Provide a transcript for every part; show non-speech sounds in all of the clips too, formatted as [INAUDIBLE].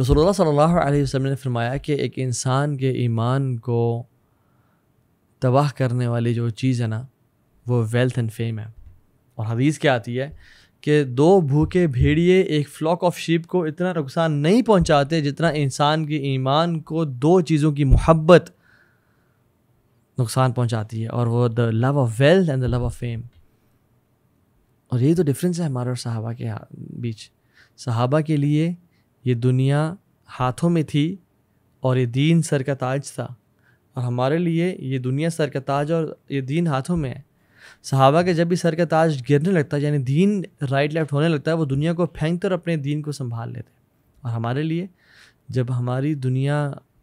रसोल्ला सल्लल्लाहु अलैहि ने फरमाया कि एक इंसान के ईमान को तबाह करने वाली जो चीज़ है ना वो वेल्थ एंड फेम है और हदीस क्या आती है कि दो भूखे भेड़िए एक फ्लॉक ऑफ शीप को इतना नुकसान नहीं पहुंचाते जितना इंसान के ईमान को दो चीज़ों की मोहब्बत नुकसान पहुंचाती है और वो the love of wealth and the love of fame और यही तो डिफरेंस है हमारे और सहाबा के बीच सहाबा के लिए ये दुनिया हाथों में थी और ये दीन सर का ताज था और हमारे लिए ये दुनिया सर का ताज और ये दीन हाथों में है सहाबा के जब भी सर का ताज गिरने लगता है यानी दीन राइट लेफ्ट होने लगता है वो दुनिया को फेंकते और अपने दीन को संभाल लेते और हमारे लिए जब हमारी दुनिया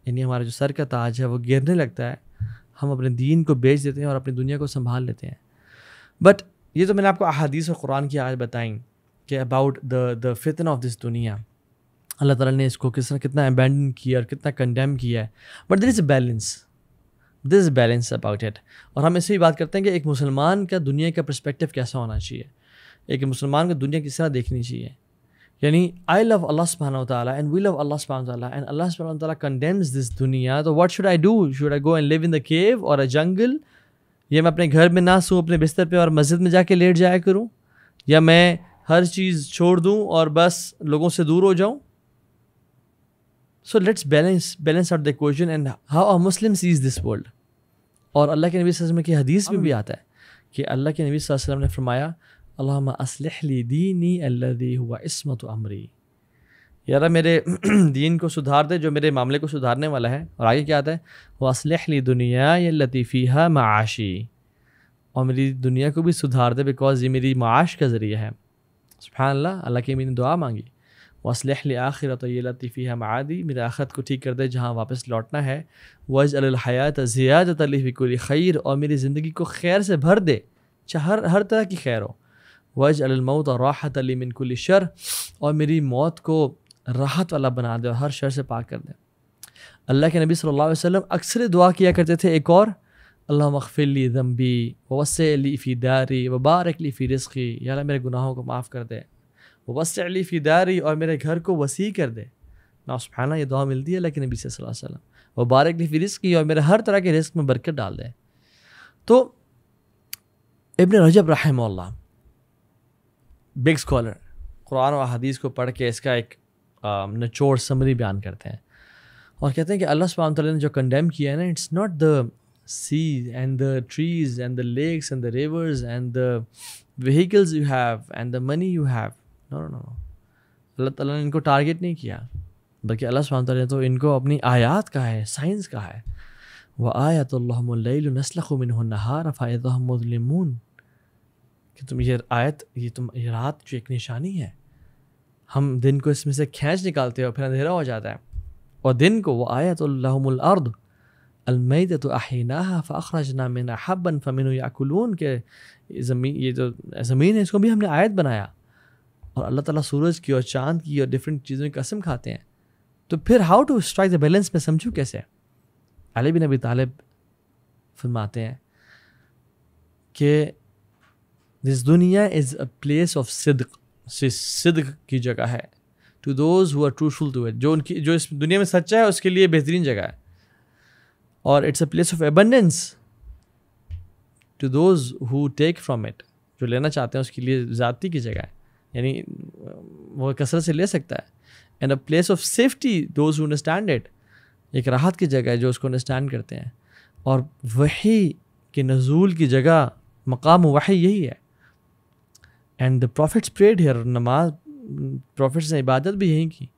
यानी हमारा जो सर का ताज है वो गिरने लगता है हम अपने दीन को बेच देते हैं और अपनी दुनिया को संभाल लेते हैं बट ये तो मैंने आपको अहादीस और कुरान की आज बताई कि अबाउट द द फितन ऑफ दिस दुनिया अल्लाह ताला ने इसको किस तरह कितना अबेंडन किया और कितना कंडेम किया है but there is balance this is balance about it और हम इससे भी बात करते हैं कि एक मुसलमान का दुनिया का परस्पेक्टिव कैसा होना चाहिए एक मुसलमान को दुनिया किस तरह देखनी चाहिए यानी आई लव अल्लाह सुबहान ताला एंड वी लव अल्लाह सुबहान ताला एंड अल्लाह सुबहान ताला कंडेम्स दिस दुनिया तो what should I do should I go and live in the cave और अ जंगल या मैं अपने घर में ना सूँ अपने बिस्तर पे और मस्जिद में जाके लेट जाया करूँ या मैं हर चीज़ छोड़ दूँ और बस लोगों से दूर हो जाऊँ so let's balance balance out the equation and how a Muslim sees this world और अल्लाह के नबी वसल्लम की हदीस में भी आता है कि अल्लाह के नबी वसल्लम ने फरमाया अल्लाह असलहली दीनी अल्लादी हुआ इसमत अमरी यारा मेरे [CLEARS THROAT] दीन को सुधार दे जो मेरे मामले को सुधारने वाला है और आगे क्या आता है वह असलहली दुनिया या है माशी और मेरी दुनिया को भी सुधार दे बिकॉज ये मेरी माश का ज़रिया है सुबहानल्ला अल्लाह की मैंने दुआ मांगी वसलह आखिर तयलती फ़ी मादी मेरे आख़त को ठीक कर दे जहाँ वापस लौटना है वज अलहयात ज़ियादत अलफ़िकुल खैर और मेरी ज़िंदगी को खैर से भर दे चाहे हर हर तरह की खैर हो वज अलमौत और राहत अली मिनकुल शर और मेरी मौत को राहत वाला बना दे और हर शर से पाक कर दे अल्लाह के नबी सल्लल्लाहु अलैहि वसल्लम अक्सर दुआ किया करते थे एक और अल्लाह मखफिली जम्बी अली फ़ी दारी वबारकली फ़ी रिस्की या मेरे गुनाहों को माफ़ कर दे वसली फ़ी दारी और मेरे घर को वसी कर दे ना सुबहाना ये दुआ मिलती है लेकिन नबी वसल्लम वबारक ली फ़ी की और मेरे हर तरह के रिस्क में बरकत डाल दे तो इबन रजब रहम बिग स्कॉलर कुरान और हदीस को पढ़ के इसका एक नचोड़ समरी बयान करते हैं और कहते हैं कि अल्लाह सुबह ने जो कंडेम किया है ना it's not the sea and the trees and the lakes and the rivers and the vehicles you have and the money you have no no no अल्लाह ताला ने इनको टारगेट नहीं किया बल्कि अल्लाह सुबह ने तो इनको अपनी आयात का है साइंस का है वह आयातमिनहार फ़ायदमून कि तुम ये आयत ये तुम ये रात जो एक निशानी है हम दिन को इसमें से खींच निकालते हैं और फिर अंधेरा हो जाता है और दिन को वह आयतमर्द अलमैद तो आहिना फ़ाखरजना मिन फ़मिन याकुलून के ज़मीन ये जो ज़मीन है इसको भी हमने आयत बनाया और अल्लाह ताला सूरज की और चांद की और डिफरेंट चीज़ों की कसम खाते हैं तो फिर how to strike the balance में समझू कैसे अली बिन अबी तालिब फरमाते हैं कि दिस दुनिया इज़ अ प्लेस ऑफ सिद्क सिद्क की जगह है to those who are truthful to it जो उनकी जो इस दुनिया में सच्चा है उसके लिए बेहतरीन जगह है और it's a place of abundance to those who take from it जो लेना चाहते हैं उसके लिए ज़्यादती की जगह है यानी वो कसरत से ले सकता है and a place of safety those who understand it एक राहत की जगह है जो उसको अंडरस्टैंड करते हैं और वही के नजूल की जगह मकाम वही यही है and the prophets prayed here नमाज प्रॉफिट्स ने इबादत भी यहीं की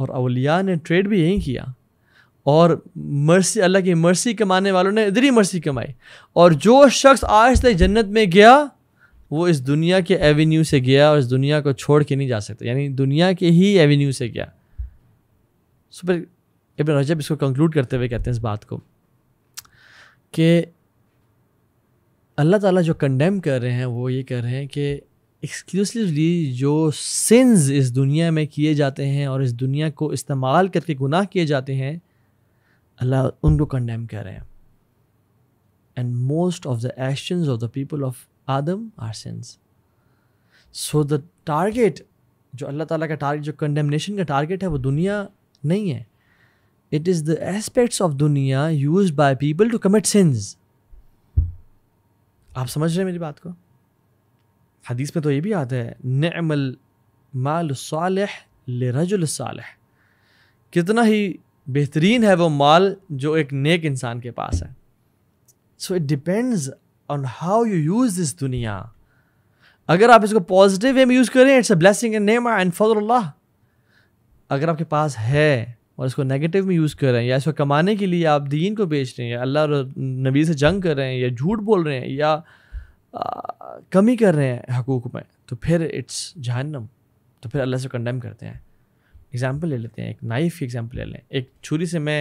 और अलिया ने ट्रेड भी यहीं किया और मर्सी अल्लाह की मर्सी कमाने वालों ने इधर ही मर्सी कमाई और जो शख्स आज तक जन्नत में गया वो इस दुनिया के एवेन्यू से गया और इस दुनिया को छोड़ के नहीं जा सकता यानी दुनिया के ही एवेन्यू से गया सो फिर रजब इसको कंक्लूड करते हुए कहते हैं इस बात को कि अल्लाह ताला जो कंडेम कर रहे हैं वो ये कर रहे हैं कि एक्सक्लूसिवली जो सिंस इस दुनिया में किए जाते हैं और इस दुनिया को इस्तेमाल करके गुनाह किए जाते हैं अल्लाह उनको कंडेम कर रहे हैं and most of the action of the people of आदम are sins so the target जो अल्लाह ताला का टारगेट जो कंडेमनेशन का टारगेट है वो दुनिया नहीं है it is the aspects of दुनिया use by people to commit sins आप समझ रहे हैं मेरी बात को हदीस में तो ये भी आता है नमल माल सालह ले रजुल सालह कितना ही बेहतरीन है वो माल जो एक नेक इंसान के पास है so it depends on how you use this दुनिया अगर आप इसको पॉजिटिव वे में यूज़ करें इट्स अ ब्लेसिंग एंड नेम एंड फजर अगर आपके पास है और इसको नेगेटिव में यूज़ कर रहे हैं या इसको कमाने के लिए आप दीन को बेच रहे हैं या अल्लाह नबी से जंग कर रहे हैं या झूठ बोल रहे हैं या आ, कमी कर रहे हैं हकूक में तो फिर इट्स जहनम तो फिर अल्लाह से कंडेम करते हैं एग्ज़ाम्पल ले लेते हैं एक नाइफ़ की एग्ज़ाम्पल ले लें एक छुरी से मैं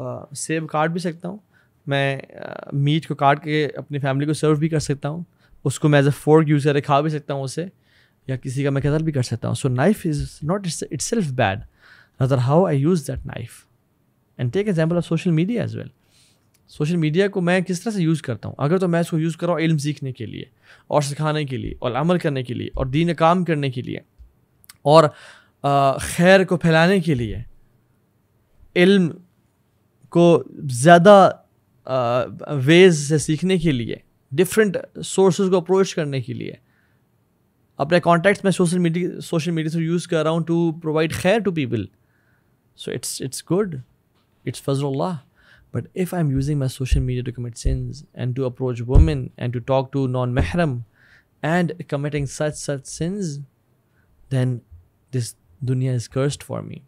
आ, सेब काट भी सकता हूँ मैं मीट को काट के अपनी फैमिली को सर्व भी कर सकता हूँ उसको मैं एज अ फोर्क यूज़ करके खा भी सकता हूँ उसे या किसी का मैं कदर भी कर सकता हूँ so knife is not itself bad rather how I use that knife and take example of social media as well social media को मैं किस तरह से यूज़ करता हूँ अगर तो मैं इसको यूज़ कर रहा हूँ इल्म सीखने के लिए और सिखाने के लिए और अमल करने के लिए और दीन काम करने के लिए और खैर को फैलाने के लिए इल्म को ज़्यादा वेज से सीखने के लिए डिफरेंट सोर्सेज को अप्रोच करने के लिए अपने कॉन्टैक्ट्स में सोशल मीडिया सोशल मीडिया से यूज़ कर रहा हूँ टू प्रोवाइड खैर to people so it's it's good it's फजल्ला but if I am using my social media to commit sins and to approach women and to talk to non महरम and committing such such sins then this दुनिया is cursed for me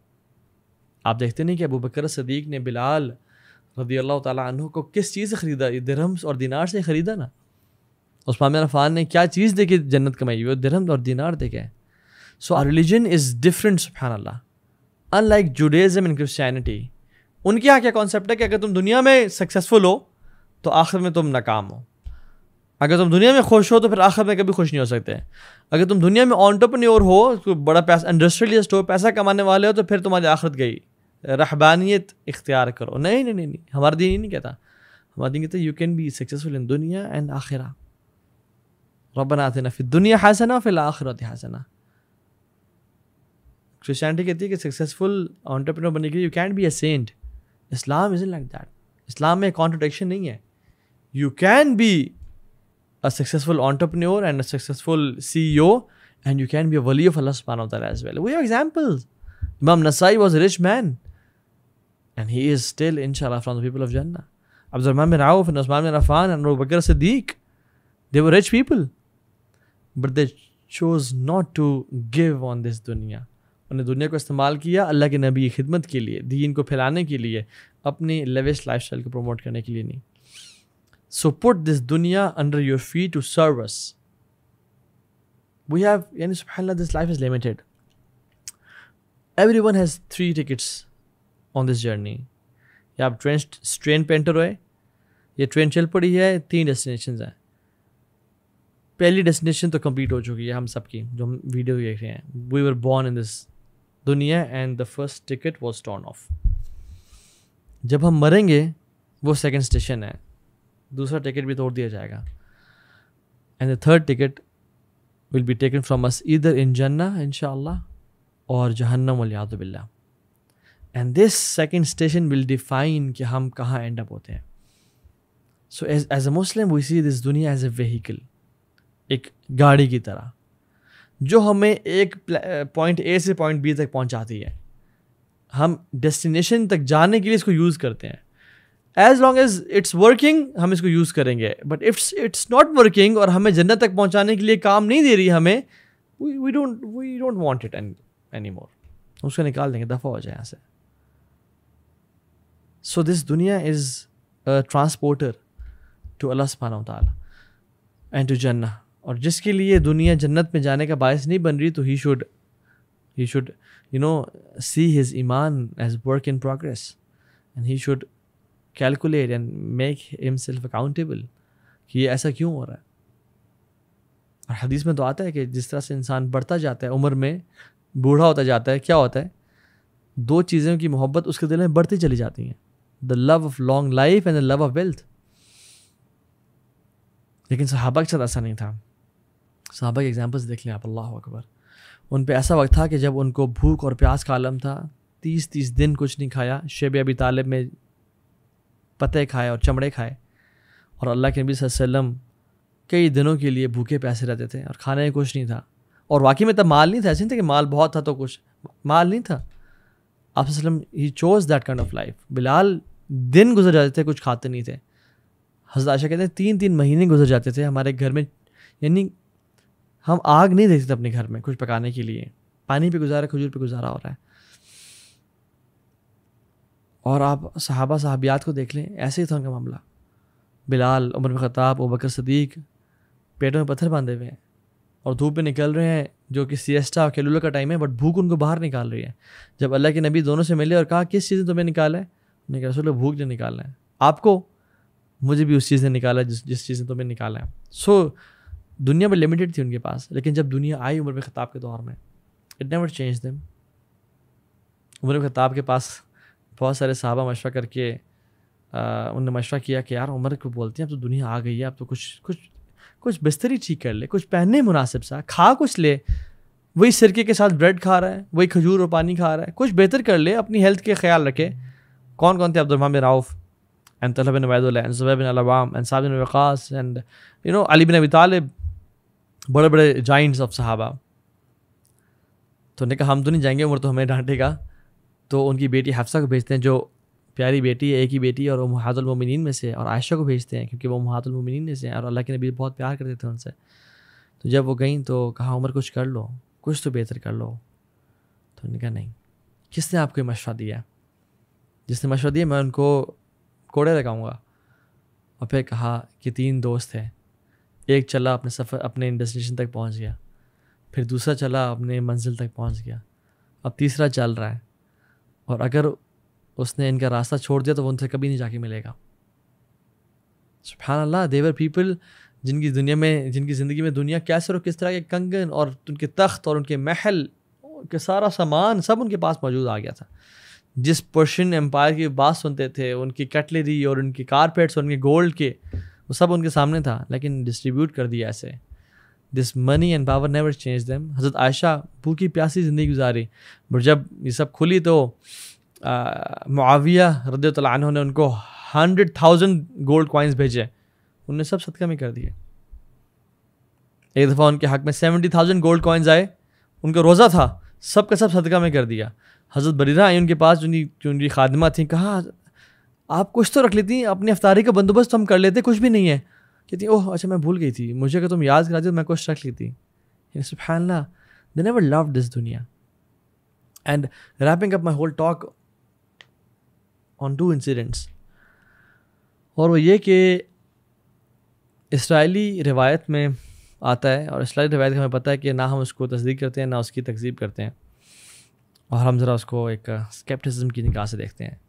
आप देखते नहीं कि अबू बकर सदीक ने बिलाल रदी अल्लाह तु को किस चीज़ से ख़रीदा ये दरहम्स और दिनार से ख़रीदा ना उस्मान फ़ान ने क्या चीज़ देखी जन्नत कमाई हुई दरहम और दिनार देखे so our religion is different सुफान अल्लाह अनलाइक जुडेज़म इन क्रिस्चानिटी उनके यहाँ क्या कॉन्सेप्ट है कि अगर तुम दुनिया में सक्सेसफुल हो तो आखिर में तुम नाकाम हो अगर तुम दुनिया में खुश हो तो फिर आखिर में कभी खुश नहीं हो सकते अगर तुम दुनिया में ऑन्टरप्रन्योर हो तो बड़ा पैसा इंडस्ट्रियलिस्ट हो पैसा कमाने वाले हो तो फिर तुम्हारी आखिरत गई रहबानियत इख्तियार करो नहीं नहीं नहीं नहीं हमारा दिन ही नहीं कहता हमारा दिन कहता you can be successful in दुनिया एंड आखिरा रबना आते ना फिर दुनिया हासना फिर आखिरत हासना क्रिस्टानिटी कहती है कि सक्सेसफुल ऑन्टरप्रनर बनने के लिए you can be a saint इस्लाम इज लाइक दैट इस्लाम में कॉन्ट्रोडिक्शन नहीं है you can be a successful entrepreneur and a successful C O and you can be a वली ऑफ अल्लाह सुबहान as well we have examples इमाम नसाई was a rich man And he is still, inshallah, from the people of Jannah. Abdurrahman bin Auf and Osman bin Affan and Abu Bakr Siddiq, they were rich people. But they chose not to give on this dunya. उन्होंने दुनिया को इस्तेमाल किया अल्लाह के नबी की खिदमत के लिए दीन को फैलाने के लिए अपनी लेविश लाइफ स्टाइल को प्रमोट करने के लिए नहीं सो पुट दिस दुनिया under your feet to serve us we have यानी सुबह this life is limited every one has three tickets on this journey या आप ट्रेन ट्रेन पे एंटर हुए ये ट्रेन चल पड़ी है तीन डेस्टिनेशन हैं पहली डेस्टिनेशन तो कंप्लीट हो चुकी है हम सबकी जो हम वीडियो देख रहे हैं we were born in this दुनिया and the first ticket was torn off जब हम मरेंगे वो सेकेंड स्टेशन है दूसरा टिकट भी तोड़ दिया जाएगा and the third ticket will be taken from us इधर इन जन्ना इन और जहन्नम बिल्ला and this second station will define कि हम कहाँ एंड अप होते हैं so as as a Muslim we see this दुनिया एज ए व्हीकल एक गाड़ी की तरह जो हमें एक पॉइंट ए से पॉइंट बी तक पहुंचाती है हम डेस्टिनेशन तक जाने के लिए इसको यूज़ करते हैं as long as it's working हम इसको यूज़ करेंगे but it's it's not working और हमें जन्नत तक पहुंचाने के लिए काम नहीं दे रही हमें we don't we don't want it any more उसको निकाल देंगे दफ़ा हो जाए यहाँ से सो दिस दुनिया इज ट्रांसपोर्टर टू अल्लाह सुबहाना तला एंड टू जन्ना और जिसके लिए दुनिया जन्नत में जाने का बायस नहीं बन रही तो he should he should you know see his ईमान as work in progress and he should calculate and make himself accountable कि ये ऐसा क्यों हो रहा है और हदीस में तो आता है कि जिस तरह से इंसान बढ़ता जाता है उम्र में बूढ़ा होता जाता है क्या होता है दो चीज़ों की मोहब्बत उसके दिल में बढ़ती चली जाती हैं the love of long life and the love of wealth लेकिन सहाबा के साथ ऐसा नहीं था सहाबा के एग्जाम्पल्स देख लें आप अल्लाह अकबर उन पर ऐसा वक्त था कि जब उनको भूख और प्यास का आलम था तीस तीस दिन कुछ नहीं खाया शेब अबी तालब में पते खाए और चमड़े खाए और अल्लाह के नबी वसम कई दिनों के लिए भूखे प्यासे रहते थे और खाने में कुछ नहीं था और वाकई में तब माल नहीं था ऐसे नहीं था कि माल बहुत था तो कुछ माल नहीं था आप he chose that kind of life बिलाल दिन गुजर जाते थे कुछ खाते नहीं थे हजरत आशा कहते हैं तीन तीन महीने गुजर जाते थे हमारे घर में यानी हम आग नहीं देखते थे अपने घर में कुछ पकाने के लिए पानी पे गुजारा खजूर पे गुजारा हो रहा है और आप सहाबा साहबियात को देख लें ऐसे ही था उनका मामला बिलाल उमर ख़ताब उबकर सदीक पेटों में पत्थर बांधे हुए हैं और धूप में निकल रहे हैं जो कि सीएसटा और खेलूला का टाइम है बट भूख उनको बाहर निकाल रही है जब अल्लाह के नबी दोनों से मिले और कहा किस चीज़ ने तुम्हें निकाला है लेकिन रसूल भूख जो निकालना है आपको मुझे भी उस चीज़ ने निकाला जिस जिस चीज़ ने तुम्हें निकाला है सो so, दुनिया में लिमिटेड थी उनके पास लेकिन जब दुनिया आई उम्र में ख़ताब के दौर में इट नेवर चेंज दम उम्र में ख़ताब के पास बहुत सारे साहबा मशवरा करके उनने मशवरा किया कि यार उम्र को बोलते हैं अब तो दुनिया आ गई है अब तो कुछ कुछ कुछ बिस्तर ही ठीक कर ले कुछ पहनने मुनासिब सा खा कुछ ले वही सिरके के साथ ब्रेड खा रहा है वही खजूर और पानी खा रहा है कुछ बेहतर कर ले अपनी हेल्थ के ख्याल रखे कौन कौन थे अब्दुल बिन राउफ एंड तलह बिन वैदुल एंड जुबै बिन अलवाम एंड साहब बिन वक़ास एंड यू नो अली बिन अबी तालिब बड़े बड़े जाइंट्स ऑफ सहाबा तो उन्होंने कहा हम तो नहीं जाएंगे उम्र तो हमें डांटेगा तो उनकी बेटी हफ्सा को भेजते हैं जो प्यारी बेटी है एक ही बेटी और वो में से और आयशा को भेजते हैं क्योंकि वो महातुलमिन में से हैं और अल्लाह के नबी बहुत प्यार करते थे उनसे तो जब वो गई तो कहा उम्र कुछ कर लो कुछ तो बेहतर कर लो तो उन्होंने कहा नहीं किसने आपको ये मशवरा दिया जिसने मशवरा दिया मैं उनको कोड़े लगाऊंगा और फिर कहा कि तीन दोस्त हैं एक चला अपने सफ़र अपने डेस्टिनेशन तक पहुंच गया फिर दूसरा चला अपने मंजिल तक पहुंच गया अब तीसरा चल रहा है और अगर उसने इनका रास्ता छोड़ दिया तो वो उनसे कभी नहीं जाके मिलेगा सुबहान अल्लाह देवर पीपल जिनकी दुनिया में जिनकी ज़िंदगी में दुनिया कैसे और किस तरह के कंगन और उनके तख्त और उनके महल के सारा सामान सब उनके पास मौजूद आ गया था जिस पर्शियन एम्पायर की बात सुनते थे उनकी कटलरी और उनकी कारपेट्स और उनके गोल्ड के वो सब उनके सामने था लेकिन डिस्ट्रीब्यूट कर दिया ऐसे this money and power never change them हज़रत आयशा भूखी प्यासी ज़िंदगी गुजारी बट जब ये सब खुली तो मुआविया रद्दतलानों ने उनको हंड्रेड थाउजेंड गोल्ड कॉइन्स भेजे उनने सब सदका में कर दिए एक दफ़ा उनके हक में सेवेंटी थाउजेंड गोल्ड कॉइन्स आए उनका रोज़ा था सब का सब सदका में कर दिया हज़रत बरीरा आई उनके पास जो उनकी जो उनकी खादमा थी कहा आप कुछ तो रख लेती अपनी अफ्तारी का बंदोबस्त तो हम कर लेते कुछ भी नहीं है कहती ओह अच्छा मैं भूल गई थी मुझे अगर तुम याद करा दो तो मैं कुछ रख लेती सुबहानला दे नेवर लव दिस दुनिया and wrapping up my whole talk on two incidents और वो ये कि इसराइली रिवायत में आता है और इस्लाई रवायत का हमें पता है कि ना हम उसको तस्दीक करते हैं ना उसकी तकजीब करते हैं और हम ज़रा उसको एक स्केप्टिसिज्म की निकाह से देखते हैं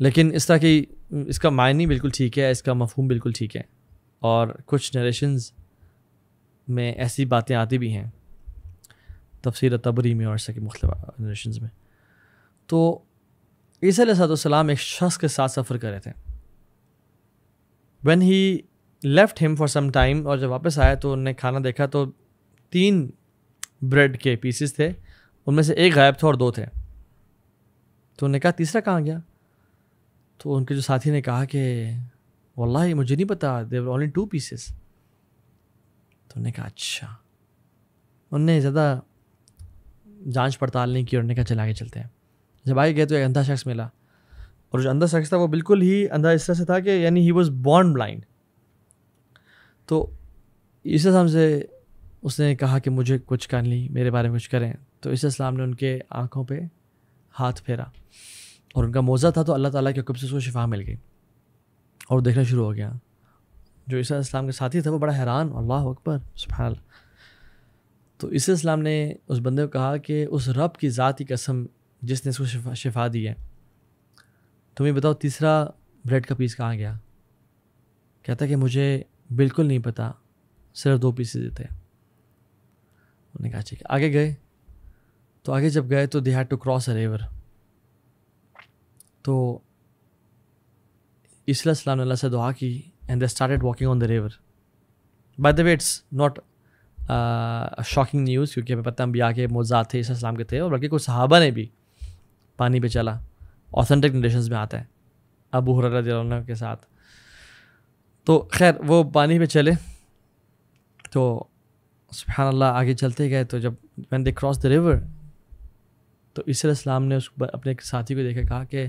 लेकिन इस तरह की इसका मायने बिल्कुल ठीक है इसका मफहम बिल्कुल ठीक है और कुछ नरेशन्स में ऐसी बातें आती भी हैं तफसर तबरी में और तरह की मुख्तफ नरेशन में तो ईसा सलाम एक शख्स के साथ सफ़र कर रहे थे when he left him for some time और जब वापस आया तो उन्होंने खाना देखा तो तीन ब्रेड के पीसेस थे उनमें से एक गायब था और दो थे तो उन्होंने कहा तीसरा कहाँ गया तो उनके जो साथी ने कहा कि वल्ला मुझे नहीं पता देवर ओनली टू पीसेस तो उन्होंने कहा अच्छा उनने ज़्यादा जांच पड़ताल नहीं की और उन्होंने कहा चला के चलते हैं जब आगे गए तो एक अंधा शख्स मिला और जो अंधा शख्स था वो बिल्कुल ही अंधा इस तरह से था कि यानी ही वॉज बॉर्न ब्लाइंड तो ईसा इस्लाम से उसने कहा कि मुझे कुछ कर ली मेरे बारे में कुछ करें तो ईसा इस्लाम ने उनके आँखों पर हाथ फेरा और उनका मोज़ा था तो अल्लाह ताला के हुक्म से उसको शिफा मिल गई और देखना शुरू हो गया जो ईसा इस्लाम के साथी था वो बड़ा हैरान अल्लाह अकबर सुबहान तो ईसा इस्लाम ने उस बंदे को कहा कि उस रब की ज़ाती कसम जिसने इसको शिफा, शिफा दी है तुम्हें बताओ तीसरा ब्रेड का पीस कहाँ गया कहता कि मुझे बिल्कुल नहीं पता सिर्फ दो पीसेज थे उन्होंने कहा ठीक आगे गए तो आगे जब गए तो they had to cross a river तो इसलिए से दुआ की and they started walking on the river by the way it's not shocking news क्योंकि हमें पता हम भी आके मोजा थे इसलाम के थे और बल्कि कुछ सहाबा ने भी पानी पे चला ऑथेंटिक कंडीशन में आता है अबू हुररा के साथ तो खैर वो पानी पे चले तो सुबहान अल्लाह आगे चलते गए तो जब when they cross the river तो इस्लाम ने उस अपने साथी को देखा कहा कि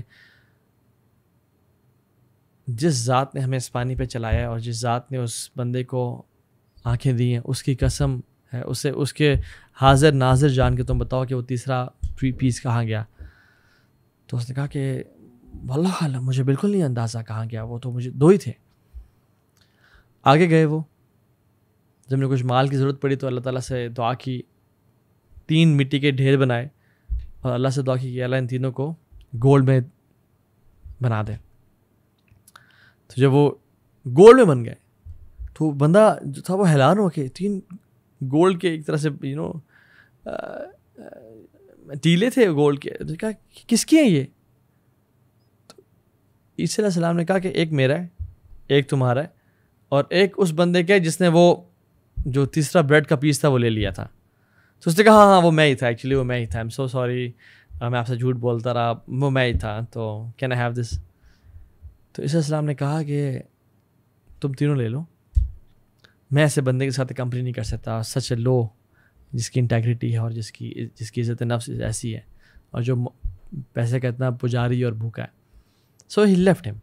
जिस ज़ात ने हमें इस पानी पे चलाया और जिस ज़ात ने उस बंदे को आंखें दी हैं उसकी कसम है उसे उसके हाजिर नाजिर जान के तुम बताओ कि वो तीसरा पीस कहाँ गया तो उसने कहा कि वल्ला मुझे बिल्कुल नहीं अंदाज़ा कहाँ गया वो तो मुझे दो ही थे आगे गए वो जब उन्हें कुछ माल की ज़रूरत पड़ी तो अल्लाह ताला से दुआ की तीन मिट्टी के ढेर बनाए और अल्लाह से दुआ की कि अल्लाह इन तीनों को गोल्ड में बना दे तो जब वो गोल्ड में बन गए तो बंदा जो था वो हैरान हो के तीन गोल्ड के एक तरह से यू नो टीले थे गोल्ड के तो कहा किसकी है ये तो सलाम ने कहा कि एक मेरा है एक तुम्हारा है और एक उस बंदे के जिसने वो जो तीसरा ब्रेड का पीस था वो ले लिया था तो उसने कहा हाँ हाँ वो मैं ही था एक्चुअली वो मैं ही था आई एम सो सॉरी मैं आपसे झूठ बोलता रहा वो मैं ही था तो कैन आई हैव दिस तो इसम ने कहा कि तुम तीनों ले लो मैं ऐसे बंदे के साथ कंपनी नहीं कर सकता सच ए लो जिसकी इंटेग्रिटी है और जिसकी जिसकी इज़्ज़त नफ्स ऐसी है और जो पैसे का इतना पुजारी और भूखा है सो ही लेफ्ट हिम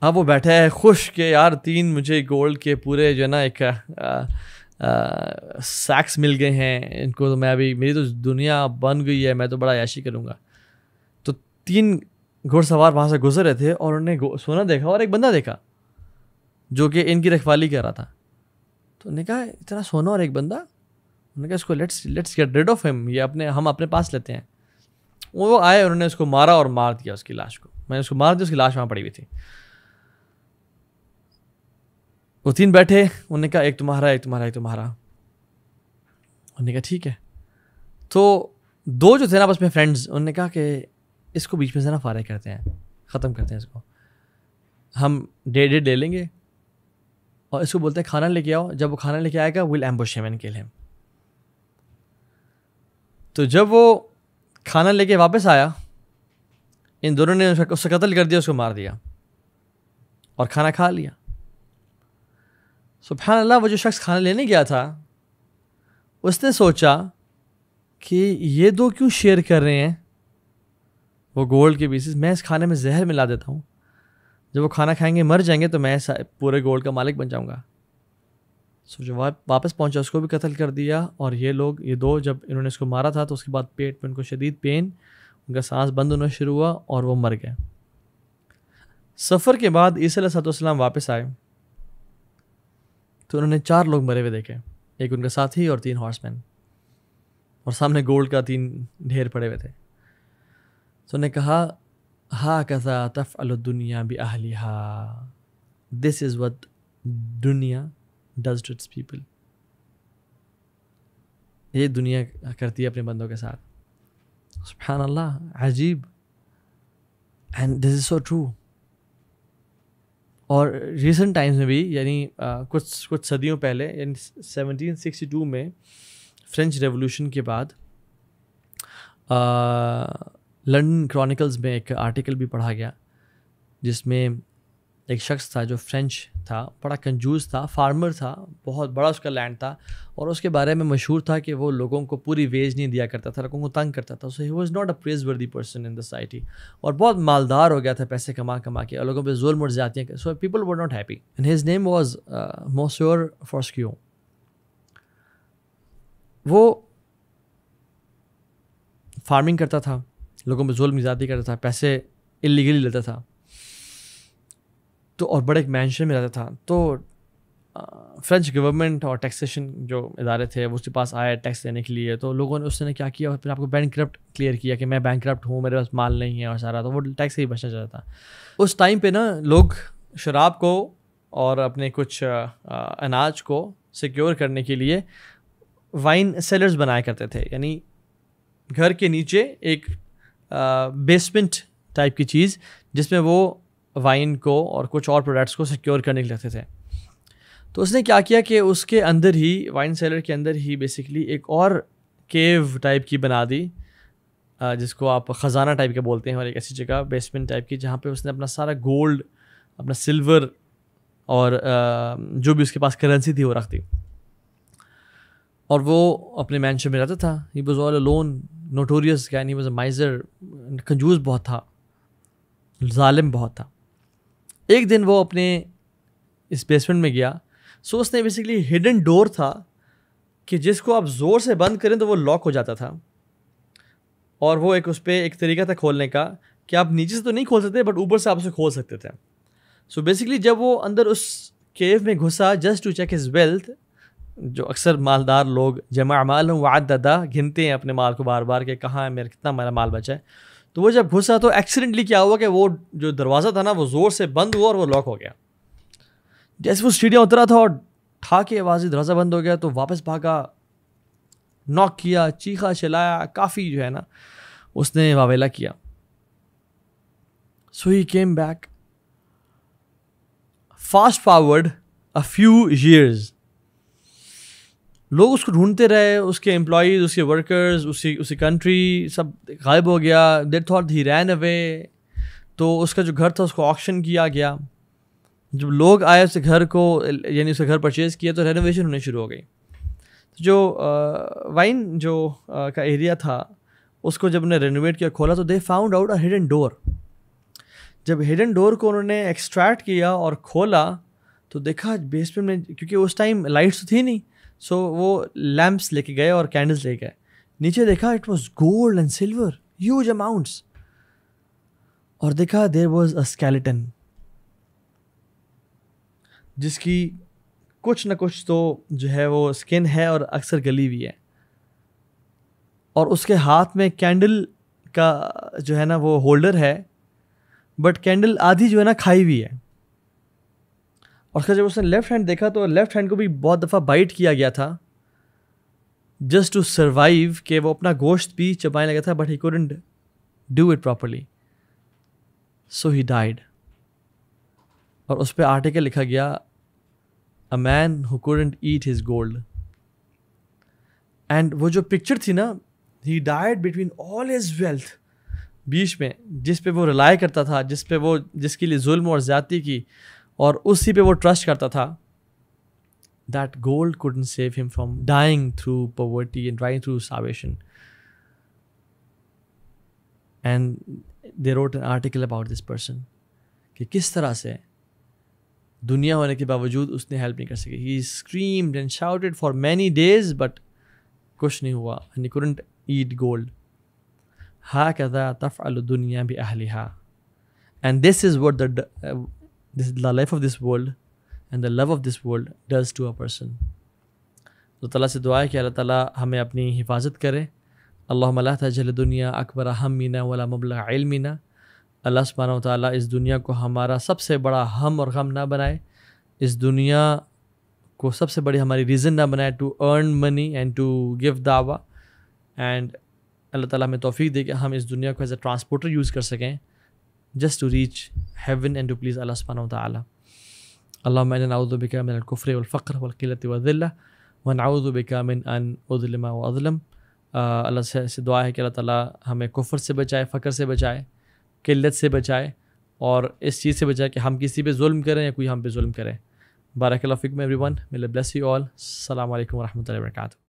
अब हाँ, वो बैठा है खुश के यार तीन मुझे गोल्ड के पूरे जो है ना एक सैक्स मिल गए हैं इनको तो मैं अभी मेरी तो दुनिया बन गई है मैं तो बड़ा याशी करूँगा तो तीन घुड़सवार वहाँ से गुजर रहे थे और उन्होंने सोना देखा और एक बंदा देखा जो कि इनकी रखवाली कर रहा था तो उन्होंने कहा इतना सोना और एक बंदा उन्होंने कहा इसको let's let's get rid of him ये अपने हम अपने पास लेते हैं वो आए उन्होंने उसको मारा और मार दिया उसकी लाश को मैंने उसको मार दिया उसकी लाश वहाँ पड़ी हुई थी वो तीन बैठे उन्होंने कहा एक तुम्हारा एक तुम्हारा एक तुम्हारा उन्होंने कहा ठीक है तो दो जो थे ना बस में फ्रेंड्स उन्होंने कहा कि इसको बीच में से ना फारे करते हैं ख़त्म करते हैं इसको हम डेढ़ डेढ़ ले लेंगे और इसको बोलते हैं खाना लेके आओ जब वो खाना लेके आएगा विल एम्बुश हिम के लिए तो जब वो खाना लेके वापस आया इन दोनों ने उसका उसका कत्ल कर दिया उसको मार दिया और खाना खा लिया सुबहान अल्लाह वो जो शख्स खाना लेने गया था उसने सोचा कि ये दो क्यों शेयर कर रहे हैं वो गोल्ड के पीसेस मैं इस खाने में जहर मिला देता हूँ जब वो खाना खाएंगे मर जाएंगे तो मैं पूरे गोल्ड का मालिक बन जाऊँगा सो जो वापस पहुँचा उसको भी कत्ल कर दिया और ये लोग ये दो जब इन्होंने इसको मारा था तो उसके बाद पेट में उनको शदीद पेन उनका सांस बंद होना शुरू हुआ और वो मर गए सफ़र के बाद ईसी सतम वापस आए तो उन्होंने चार लोग मरे हुए देखे एक उनका साथी और तीन हॉर्समैन और सामने गोल्ड का तीन ढेर पड़े हुए थे तो उन्होंने कहा हा कसा तफ़ अलुनिया भी आहली हा दिस इज़ वट दुनिया डज टू इट्स पीपल ये दुनिया करती है अपने बंदों के साथ सुबहान अल्लाह अजीब and this is so true और रिसेंट टाइम्स में भी यानी कुछ कुछ सदियों पहले यानी 1762 में फ्रेंच रेवोल्यूशन के बाद लंडन क्रॉनिकल्स में एक आर्टिकल भी पढ़ा गया जिसमें एक शख्स था जो फ्रेंच था बड़ा कंजूस था फार्मर था बहुत बड़ा उसका लैंड था और उसके बारे में मशहूर था कि वो लोगों को पूरी वेज नहीं दिया करता था लोगों को तंग करता था so he was not a praiseworthy person in the society society और बहुत मालदार हो गया था पैसे कमा कमा के और लोगों पर जोर मुड़ जाती हैं so people were not happy and his name was Monsieur Foscue वो फार्मिंग करता था लोगों पर जुल्म ज़्यादा करता था पैसे इलीगली लेता था तो और बड़े एक मैंशन में रहता था तो फ्रेंच गवर्नमेंट और टैक्सेशन जो इदारे थे वो उसके पास आया टैक्स देने के लिए तो लोगों ने उसने क्या किया और फिर आपको बैंक करप्ट क्लियर किया कि मैं बैंक करप्ट हूँ मेरे पास माल नहीं है और सारा तो वो टैक्स से ही बचना चाहता था उस टाइम पे ना लोग शराब को और अपने कुछ अनाज को सिक्योर करने के लिए वाइन सेलर्स बनाया करते थे यानी घर के नीचे एक बेसमेंट टाइप की चीज़ जिसमें वो वाइन को और कुछ और प्रोडक्ट्स को सिक्योर करने के लगते थे तो उसने क्या किया कि उसके अंदर ही वाइन सेलर के अंदर ही बेसिकली एक और केव टाइप की बना दी जिसको आप ख़जाना टाइप के बोलते हैं और एक ऐसी जगह बेसमेंट टाइप की जहाँ पे उसने अपना सारा गोल्ड अपना सिल्वर और जो भी उसके पास करेंसी थी वो रख दी और वो अपने मैंशन में रहता था he was alone notorious can he was a miser कंजूज बहुत था ालिम बहुत था एक दिन वो अपने इस बेसमेंट में गया सो उसने बेसिकली हिडन डोर था कि जिसको आप ज़ोर से बंद करें तो वो लॉक हो जाता था और वो एक उस पर एक तरीका था खोलने का कि आप नीचे से तो नहीं खोल सकते बट ऊपर से आप उसे खोल सकते थे सो so बेसिकली जब वो अंदर उस केव में घुसा just to check his wealth जो अक्सर मालदार लोग जमा माल हूँ दादा गिनते हैं अपने माल को बार बार के कहाँ है मेरा कितना मेरा माल बचा है तो वो जब घुसा तो एक्सीडेंटली क्या हुआ कि वो जो दरवाज़ा था ना वो ज़ोर से बंद हुआ और वो लॉक हो गया जैसे वो स्टेडियम उतरा था और ठा के आवाज़ दरवाज़ा बंद हो गया तो वापस भागा नॉक किया चीखा चलाया काफ़ी जो है ना उसने वावेला किया so he came back fast forward a few years लोग उसको ढूंढते रहे उसके एम्प्लॉज़ उसके वर्कर्स उसी उसी कंट्री सब गायब हो गया देर थॉट ही रैन अवे तो उसका जो घर था उसको ऑक्शन किया गया जब लोग आए उस घर को यानी उसका घर परचेज़ किया तो रेनोवेशन होने शुरू हो गई तो जो वाइन जो आ, का एरिया था उसको जब उन्हें रेनोवेट किया खोला तो they found out a hidden door जब हिडन डोर को उन्होंने एक्सट्रैक्ट किया और खोला तो देखा बेसमेंट में क्योंकि उस टाइम लाइट्स तो थी नहीं सो so, वो लैम्प्स लेके गए और कैंडल्स लेके गए नीचे देखा it was gold and silver huge amounts और देखा देर वॉज अ स्केलेटन जिसकी कुछ ना कुछ तो जो है वो स्किन है और अक्सर गली हुई है और उसके हाथ में कैंडल का जो है ना वो होल्डर है बट कैंडल आधी जो है ना खाई हुई है और खैर जब उसने लेफ़्ट हैंड देखा तो लेफ़्ट हैंड को भी बहुत दफ़ा बाइट किया गया था जस्ट टू सर्वाइव कि वो अपना गोश्त भी चबाने लगा था but he couldn't do it properly so he died और उस पर आर्टिकल लिखा गया a man who couldn't eat his gold and वो जो पिक्चर थी ना he died between all his wealth बीच में जिस पे वो रिलाई करता था जिस पे वो जिसके लिए जुल्म और ज़्यादती की और उसी पे वो ट्रस्ट करता था that gold couldn't save him from dying through poverty and dying through सावेशन and they wrote an article about this person कि किस तरह से दुनिया होने के बावजूद उसने हेल्प नहीं कर सकी he screamed and shouted for many days but कुछ नहीं हुआ एंड ही ईट गोल्ड हा कदा तफ़ दुनिया भी अहलिहा and this is what the this the life of this world and the love of this world does to a person तो तला से दुआ है कि अल्लाह ताला हमें अपनी हिफाजत करे अल्लाह तजल दुनिया अकबर हम मीना वाला मबला मीना अल्लाह सुबहान ताली इस दुनिया को हमारा सबसे बड़ा हम और गम ना बनाए इस दुनिया को सबसे बड़ी हमारी रीज़न ना बनाए to earn money and to give दावा एंड अल्लाह ताला हमें तोफ़ी दे कि हम इस दुनिया को एज ए ट्रांसपोर्टर यूज़ कर सकें just to reach heaven and to please Allah subhanahu wa ta'ala. اللهم إنا نعوذ بك من الكفر والفقر والقلة والذلة ونعوذ بك من أن أظلم وأظلم अल्लाह से से दुआ है कि अल्लाह ताला हमें कुफर से बचाए फ़कर से बचाए किल्लत से बचाए और इस चीज़ से बचाए कि हम किसी पे जुल्म करें या कोई हम पे जुल्म करें बारक फ़िक में एवरी वन मिल ब्लेस यू ऑल अल्लाम वरहमल वर्का